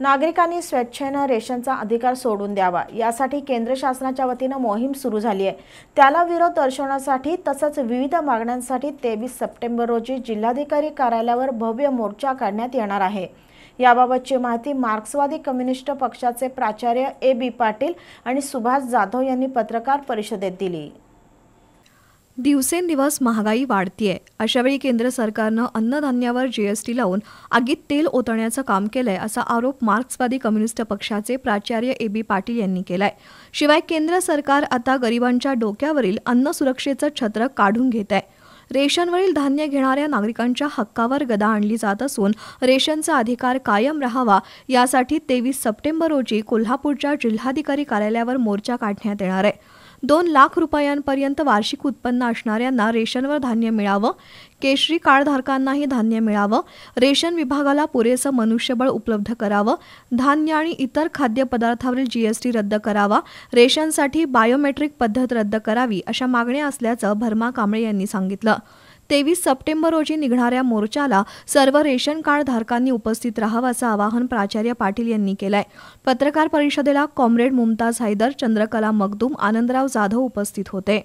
नागरिकांनी स्वेच्छेनं रेशनचा अधिकार सोडून द्यावा यासाठी केंद्र शासनाच्या वतीनं मोहीम सुरू झाली आहे त्याला विरोध दर्शवण्यासाठी तसंच विविध मागण्यांसाठी तेवीस सप्टेंबर रोजी जिल्हाधिकारी कार्यालयावर भव्य मोर्चा काढण्यात येणार आहे याबाबतची माहिती मार्क्सवादी कम्युनिस्ट पक्षाचे प्राचार्य ए बी पाटील आणि सुभाष जाधव यांनी पत्रकार परिषदेत दिली दिवसेंदिवस महागाई वाढतीये अशावेळी केंद्र सरकारनं अन्नधान्यावर जीएसटी लावून आगीत तेल ओतण्याचं काम केलंय असा आरोप मार्क्सवादी कम्युनिस्ट पक्षाचे प्राचार्य ए बी पाटील यांनी केलाय शिवाय केंद्र सरकार आता गरिबांच्या डोक्यावरील अन्न सुरक्षेचं छत्र काढून घेत आहे रेशनवरील धान्य घेणाऱ्या नागरिकांच्या हक्कावर गदा आणली जात असून रेशनचा अधिकार कायम राहावा यासाठी तेवीस सप्टेंबर रोजी कोल्हापूरच्या जिल्हाधिकारी कार्यालयावर मोर्चा काढण्यात येणार आहे दोन लाख रुपयांपर्यंत वार्षिक उत्पन्न असणाऱ्यांना रेशनवर धान्य मिळावं केशरी कार्डधारकांनाही धान्य मिळावं रेशन विभागाला पुरेसं मनुष्यबळ उपलब्ध करावं धान्य आणि इतर खाद्यपदार्थावरील जीएसटी रद्द करावा रेशनसाठी बायोमेट्रिक पद्धत रद्द करावी अशा मागण्या असल्याचं भरमा कांबळे यांनी सांगितलं तेवीस सप्टेंबर रोजी निघणाऱ्या मोर्चाला सर्व रेशन कार्ड धारकांनी उपस्थित असं आवाहन प्राचार्य पाटील यांनी केलंय पत्रकार परिषदेला कॉम्रेड मुमताज हैदर चंद्रकला मगदूम आनंदराव जाधव उपस्थित होते